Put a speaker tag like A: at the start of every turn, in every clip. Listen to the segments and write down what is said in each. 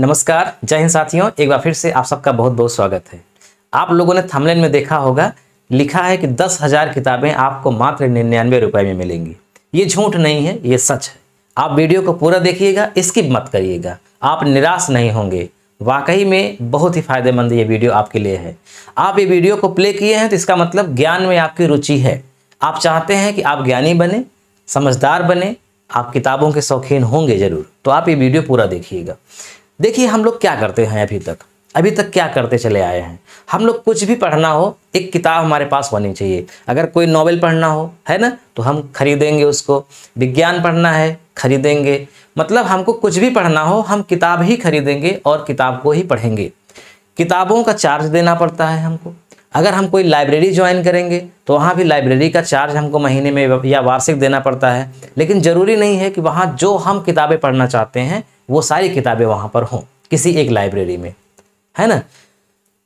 A: नमस्कार जय हिंद साथियों एक बार फिर से आप सबका बहुत बहुत स्वागत है आप लोगों ने थमलेन में देखा होगा लिखा है कि दस हजार किताबें आपको मात्र निन्यानवे रुपए में मिलेंगी ये झूठ नहीं है ये सच है आप वीडियो को पूरा देखिएगा स्किप मत करिएगा आप निराश नहीं होंगे वाकई में बहुत ही फायदेमंद ये वीडियो आपके लिए है आप ये वीडियो को प्ले किए हैं तो इसका मतलब ज्ञान में आपकी रुचि है आप चाहते हैं कि आप ज्ञानी बने समझदार बने आप किताबों के शौकीन होंगे ज़रूर तो आप ये वीडियो पूरा देखिएगा देखिए हम लोग क्या करते हैं अभी तक अभी तक क्या करते चले आए हैं हम लोग कुछ भी पढ़ना हो एक किताब हमारे पास होनी चाहिए अगर कोई नॉवेल पढ़ना हो है ना तो हम खरीदेंगे उसको विज्ञान पढ़ना है खरीदेंगे मतलब हमको कुछ भी पढ़ना हो हम किताब ही खरीदेंगे और किताब को ही पढ़ेंगे किताबों का चार्ज देना पड़ता है हमको अगर हम कोई लाइब्रेरी ज्वाइन करेंगे तो वहाँ भी लाइब्रेरी का चार्ज हमको महीने में या वार्षिक देना पड़ता है लेकिन ज़रूरी नहीं है कि वहाँ जो हम किताबें पढ़ना चाहते हैं वो सारी किताबें वहाँ पर हों किसी एक लाइब्रेरी में है ना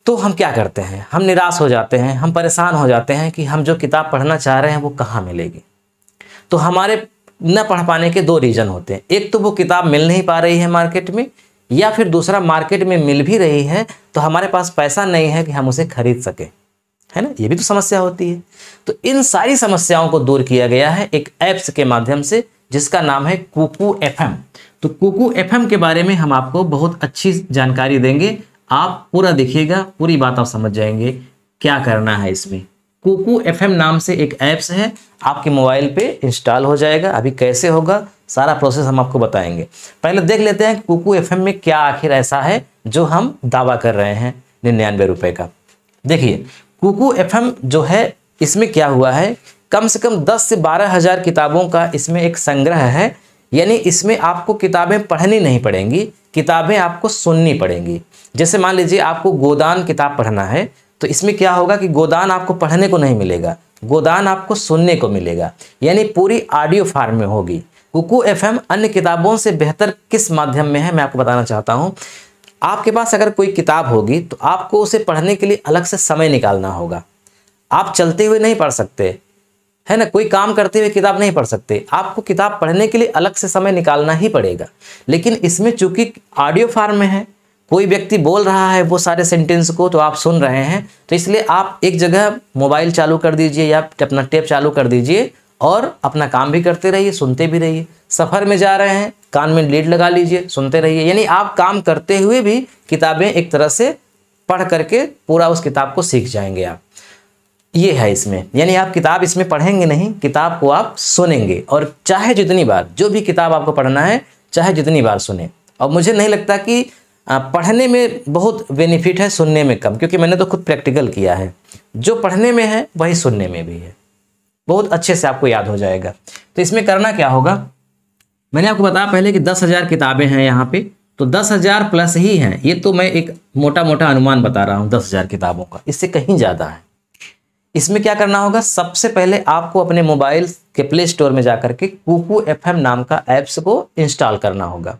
A: तो हम क्या करते हैं हम निराश हो जाते हैं हम परेशान हो जाते हैं कि हम जो किताब पढ़ना चाह रहे हैं वो कहाँ मिलेगी तो हमारे न पढ़ पाने के दो रीज़न होते हैं एक तो वो किताब मिल नहीं पा रही है मार्केट में या फिर दूसरा मार्केट में मिल भी रही है तो हमारे पास पैसा नहीं है कि हम उसे खरीद सकें है ना ये भी तो समस्या होती है तो इन सारी समस्याओं को दूर किया गया है एक ऐप्स के माध्यम से जिसका नाम है कुकू एफ तो कुकू एफ के बारे में हम आपको बहुत अच्छी जानकारी देंगे आप पूरा देखिएगा पूरी बात आप समझ जाएंगे क्या करना है इसमें कुकू एफ नाम से एक ऐप्स है आपके मोबाइल पे इंस्टॉल हो जाएगा अभी कैसे होगा सारा प्रोसेस हम आपको बताएंगे पहले देख लेते हैं कुकू एफ में क्या आखिर ऐसा है जो हम दावा कर रहे हैं निन्यानवे रुपये का देखिए कुकू एफ जो है इसमें क्या हुआ है कम से कम दस से बारह हज़ार किताबों का इसमें एक संग्रह है यानी इसमें आपको किताबें पढ़नी नहीं पड़ेंगी किताबें आपको सुननी पड़ेंगी जैसे मान लीजिए आपको गोदान किताब पढ़ना है तो इसमें क्या होगा कि गोदान आपको पढ़ने को नहीं मिलेगा गोदान आपको सुनने को मिलेगा यानी पूरी ऑडियो फार्म में होगी कुकू एफएम अन्य किताबों से बेहतर किस माध्यम में है मैं आपको बताना चाहता हूँ आपके पास अगर कोई किताब होगी तो आपको उसे पढ़ने के लिए अलग से समय निकालना होगा आप चलते हुए नहीं पढ़ सकते है ना कोई काम करते हुए किताब नहीं पढ़ सकते आपको किताब पढ़ने के लिए अलग से समय निकालना ही पड़ेगा लेकिन इसमें चूंकि ऑडियो फार्म में है कोई व्यक्ति बोल रहा है वो सारे सेंटेंस को तो आप सुन रहे हैं तो इसलिए आप एक जगह मोबाइल चालू कर दीजिए या अपना टेप चालू कर दीजिए और अपना काम भी करते रहिए सुनते भी रहिए सफ़र में जा रहे हैं कान में लीड लगा लीजिए सुनते रहिए यानी आप काम करते हुए भी किताबें एक तरह से पढ़ करके पूरा उस किताब को सीख जाएंगे आप ये है इसमें यानी आप किताब इसमें पढ़ेंगे नहीं किताब को आप सुनेंगे और चाहे जितनी बार जो भी किताब आपको पढ़ना है चाहे जितनी बार सुने और मुझे नहीं लगता कि पढ़ने में बहुत बेनिफिट है सुनने में कम क्योंकि मैंने तो खुद प्रैक्टिकल किया है जो पढ़ने में है वही सुनने में भी है बहुत अच्छे से आपको याद हो जाएगा तो इसमें करना क्या होगा मैंने आपको बताया पहले कि दस हज़ार किताबें हैं यहाँ पे तो दस हज़ार प्लस ही हैं ये तो मैं एक मोटा मोटा अनुमान बता रहा हूँ दस हज़ार किताबों का इससे कहीं ज़्यादा है इसमें क्या करना होगा सबसे पहले आपको अपने मोबाइल के प्ले स्टोर में जा करके कुकू एफ नाम का एप्स को इंस्टॉल करना होगा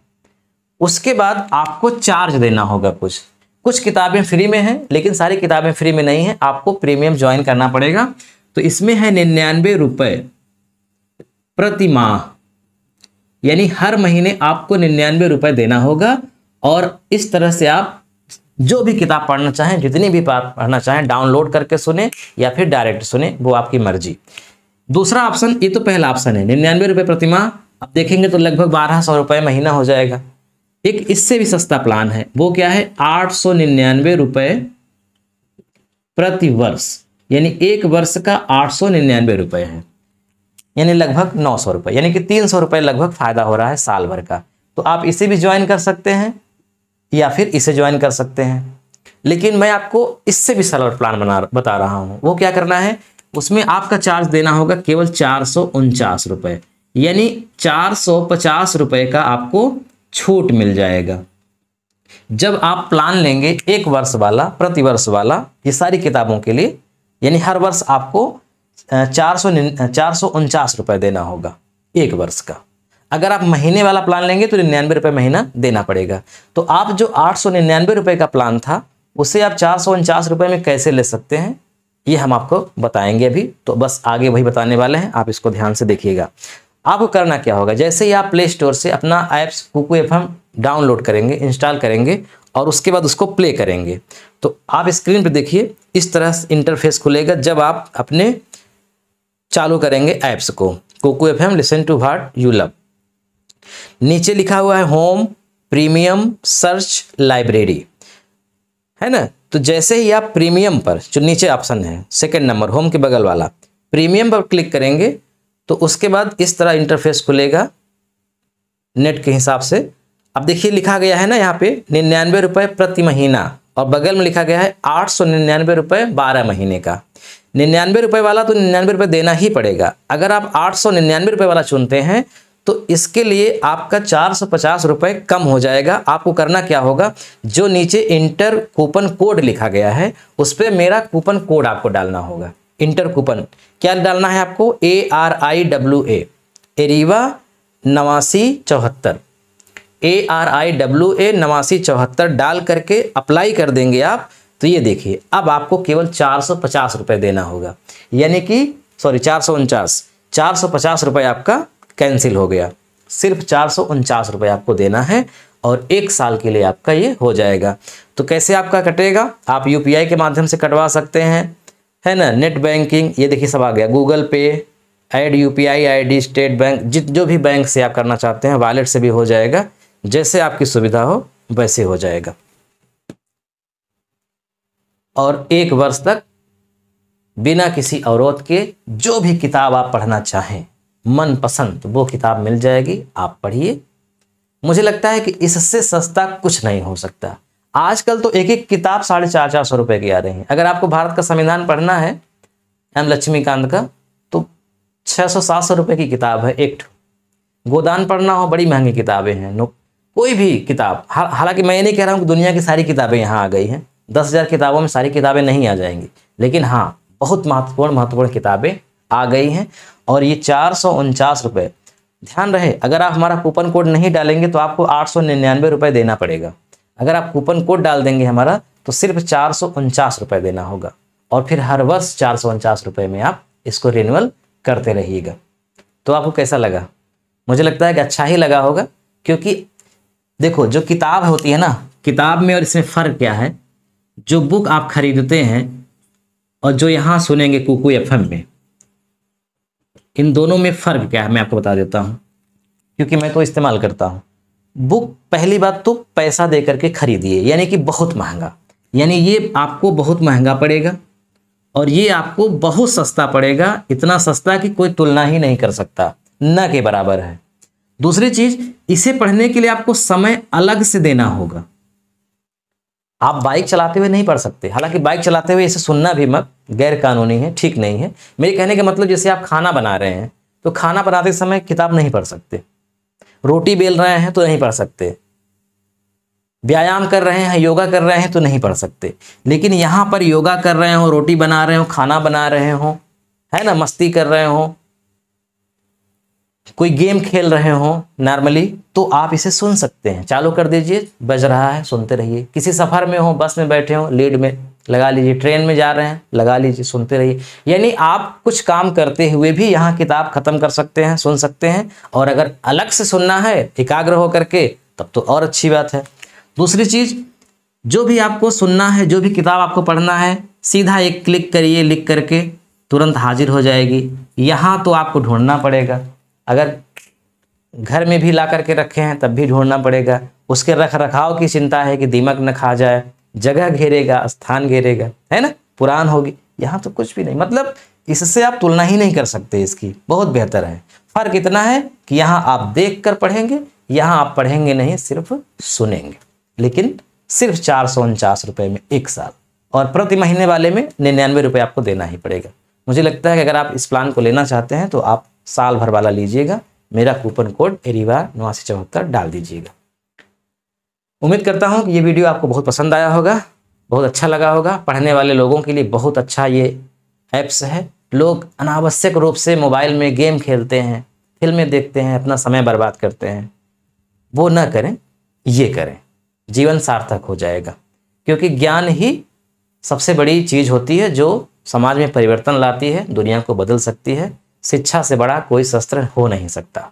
A: उसके बाद आपको चार्ज देना होगा कुछ कुछ किताबें फ्री में हैं लेकिन सारी किताबें फ्री में नहीं है आपको प्रीमियम ज्वाइन करना पड़ेगा तो इसमें है निन्यानवे रुपये प्रति माह यानी हर महीने आपको निन्यानवे रुपये देना होगा और इस तरह से आप जो भी किताब पढ़ना चाहें जितनी भी पढ़ना चाहें डाउनलोड करके सुने या फिर डायरेक्ट सुने वो आपकी मर्जी दूसरा ऑप्शन ये तो पहला ऑप्शन है निन्यानवे रुपये प्रतिमा आप देखेंगे तो लगभग बारह सौ रुपये महीना हो जाएगा एक इससे भी सस्ता प्लान है वो क्या है आठ सौ निन्यानवे रुपये प्रतिवर्ष यानी एक वर्ष का आठ सौ निन्यानवे रुपये है यानी लगभग नौ सौ रुपये यानी कि तीन सौ रुपये लगभग फ़ायदा हो रहा है साल भर का तो आप इसे भी ज्वाइन कर सकते हैं या फिर इसे ज्वाइन कर सकते हैं लेकिन मैं आपको इससे भी सरल प्लान बना बता रहा हूँ वो क्या करना है उसमें आपका चार्ज देना होगा केवल चार सौ उनचास रुपए यानी चार सौ पचास रुपए का आपको छूट मिल जाएगा जब आप प्लान लेंगे एक वर्ष वाला प्रतिवर्ष वाला ये सारी किताबों के लिए यानी हर वर्ष आपको चार सौ चार सौ उनचास रुपये देना होगा एक वर्ष का अगर आप महीने वाला प्लान लेंगे तो निन्यानवे रुपये महीना देना पड़ेगा तो आप जो आठ सौ निन्यानवे रुपये का प्लान था उसे आप चार सौ उनचास रुपये में कैसे ले सकते हैं ये हम आपको बताएंगे अभी तो बस आगे वही बताने वाले हैं आप इसको ध्यान से देखिएगा आपको करना क्या होगा जैसे ही आप प्ले स्टोर से अपना ऐप्स कुकू एफ डाउनलोड करेंगे इंस्टॉल करेंगे और उसके बाद उसको प्ले करेंगे तो आप स्क्रीन पर देखिए इस तरह से इंटरफेस खुलेगा जब आप अपने चालू करेंगे ऐप्स को Kuku F M listen to heart you love नीचे लिखा हुआ है होम प्रीमियम सर्च लाइब्रेरी है ना तो जैसे ही आप प्रीमियम पर जो नीचे ऑप्शन है सेकंड नंबर होम के बगल वाला प्रीमियम पर क्लिक करेंगे तो उसके बाद इस तरह इंटरफेस खुलेगा नेट के हिसाब से अब देखिए लिखा गया है ना यहाँ पे निन्यानवे रुपये प्रति महीना और बगल में लिखा गया है आठ सौ निन्यानवे रुपये बारह महीने का निन्यानवे रुपये वाला तो निन्यानवे रुपये देना ही पड़ेगा अगर आप आठ सौ निन्यानवे रुपये वाला चुनते हैं तो इसके लिए आपका चार सौ पचास रुपये कम हो जाएगा आपको करना क्या होगा जो नीचे इंटर कूपन कोड लिखा गया है उस पर मेरा कूपन कोड आपको डालना होगा इंटर कूपन क्या डालना है आपको A R I W A एरीवा नवासी चौहत्तर A R I W A नवासी चौहत्तर डाल करके अप्लाई कर देंगे आप तो ये देखिए अब आपको केवल चार सौ पचास रुपये देना होगा यानी कि सॉरी चार सौ उनचास चार सौ पचास रुपये आपका कैंसिल हो गया सिर्फ चार सौ उनचास रुपये आपको देना है और एक साल के लिए आपका ये हो जाएगा तो कैसे आपका कटेगा आप यू के माध्यम से कटवा सकते हैं है ना नेट बैंकिंग ये देखिए सब आ गया Google Pay add U P I I D state bank जित जो भी बैंक से आप करना चाहते हैं वॉलेट से भी हो जाएगा जैसे आपकी सुविधा हो वैसे हो जाएगा और एक वर्ष तक बिना किसी अवरोध के जो भी किताब आप पढ़ना चाहें मनपसंद तो वो किताब मिल जाएगी आप पढ़िए मुझे लगता है कि इससे सस्ता कुछ नहीं हो सकता आजकल तो एक एक किताब साढ़े चार चार सौ रुपये की आ रही है अगर आपको भारत का संविधान पढ़ना है एम लक्ष्मीकांत का तो छः सौ सात सौ रुपये की किताब है एक गोदान पढ़ना हो बड़ी महंगी किताबें हैं कोई भी किताब हालांकि मैं ये नहीं कह रहा हूँ कि दुनिया की सारी किताबें यहाँ आ गई हैं दस हज़ार किताबों में सारी किताबें नहीं आ जाएंगी लेकिन हाँ बहुत महत्वपूर्ण महत्वपूर्ण किताबें आ गई हैं और ये चार सौ उनचास रुपये ध्यान रहे अगर आप हमारा कूपन कोड नहीं डालेंगे तो आपको आठ सौ निन्यानवे रुपये देना पड़ेगा अगर आप कूपन कोड डाल देंगे हमारा तो सिर्फ चार सौ उनचास रुपये देना होगा और फिर हर वर्ष चार सौ उनचास रुपये में आप इसको रिन्यूअल करते रहिएगा तो आपको कैसा लगा मुझे लगता है कि अच्छा ही लगा होगा क्योंकि देखो जो किताब होती है ना किताब में और इसमें फ़र्क क्या है जो बुक आप खरीदते हैं और जो यहाँ सुनेंगे कुकू एफ में इन दोनों में फ़र्क क्या है मैं आपको बता देता हूँ क्योंकि मैं तो इस्तेमाल करता हूँ बुक पहली बात तो पैसा दे करके खरीदिए यानी कि बहुत महंगा यानी ये आपको बहुत महंगा पड़ेगा और ये आपको बहुत सस्ता पड़ेगा इतना सस्ता कि कोई तुलना ही नहीं कर सकता न के बराबर है दूसरी चीज इसे पढ़ने के लिए आपको समय अलग से देना होगा आप बाइक चलाते हुए नहीं पढ़ सकते हालांकि बाइक चलाते हुए इसे सुनना भी मत गैर कानूनी है ठीक नहीं है मेरे कहने का मतलब जैसे आप खाना बना रहे हैं तो खाना बनाते समय किताब नहीं पढ़ सकते रोटी बेल रहे हैं तो नहीं पढ़ सकते व्यायाम कर रहे हैं योगा कर रहे हैं तो नहीं पढ़ सकते लेकिन यहाँ पर योगा कर रहे हो रोटी बना रहे हो खाना बना रहे हो है ना मस्ती कर रहे हो कोई गेम खेल रहे हो नॉर्मली तो आप इसे सुन सकते हैं चालू कर दीजिए बज रहा है सुनते रहिए किसी सफ़र में हो बस में बैठे हो लीड में लगा लीजिए ट्रेन में जा रहे हैं लगा लीजिए सुनते रहिए यानी आप कुछ काम करते हुए भी यहाँ किताब ख़त्म कर सकते हैं सुन सकते हैं और अगर अलग से सुनना है एकाग्र हो करके तब तो और अच्छी बात है दूसरी चीज़ जो भी आपको सुनना है जो भी किताब आपको पढ़ना है सीधा एक क्लिक करिए लिख करके तुरंत हाजिर हो जाएगी यहाँ तो आपको ढूंढना पड़ेगा अगर घर में भी ला करके रखे हैं तब भी ढूंढना पड़ेगा उसके रख रखाव की चिंता है कि दीमक न खा जाए जगह घेरेगा स्थान घेरेगा है ना पुरान होगी यहाँ तो कुछ भी नहीं मतलब इससे आप तुलना ही नहीं कर सकते इसकी बहुत बेहतर है फर्क इतना है कि यहाँ आप देख कर पढ़ेंगे यहाँ आप पढ़ेंगे नहीं सिर्फ सुनेंगे लेकिन सिर्फ चार सौ उनचास रुपये में एक साल और प्रति महीने वाले में निन्यानवे रुपये आपको देना ही पड़ेगा मुझे लगता है कि अगर आप इस प्लान को लेना चाहते हैं तो आप साल भर वाला लीजिएगा मेरा कूपन कोड एरिवा नवासी चौहत्तर डाल दीजिएगा उम्मीद करता हूँ कि ये वीडियो आपको बहुत पसंद आया होगा बहुत अच्छा लगा होगा पढ़ने वाले लोगों के लिए बहुत अच्छा ये ऐप्स है लोग अनावश्यक रूप से मोबाइल में गेम खेलते हैं फिल्में देखते हैं अपना समय बर्बाद करते हैं वो न करें ये करें जीवन सार्थक हो जाएगा क्योंकि ज्ञान ही सबसे बड़ी चीज़ होती है जो समाज में परिवर्तन लाती है दुनिया को बदल सकती है शिक्षा से बड़ा कोई शस्त्र हो नहीं सकता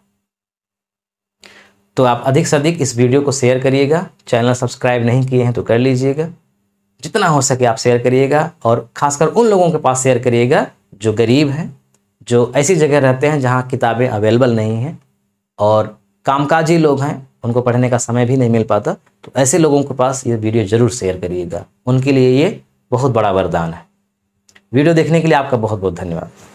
A: तो आप अधिक से अधिक इस वीडियो को शेयर करिएगा चैनल सब्सक्राइब नहीं किए हैं तो कर लीजिएगा जितना हो सके आप शेयर करिएगा और खासकर उन लोगों के पास शेयर करिएगा जो गरीब हैं जो ऐसी जगह रहते हैं जहाँ किताबें अवेलेबल नहीं हैं और कामकाजी लोग हैं उनको पढ़ने का समय भी नहीं मिल पाता तो ऐसे लोगों के पास ये वीडियो ज़रूर शेयर करिएगा उनके लिए ये बहुत बड़ा वरदान है वीडियो देखने के लिए आपका बहुत बहुत धन्यवाद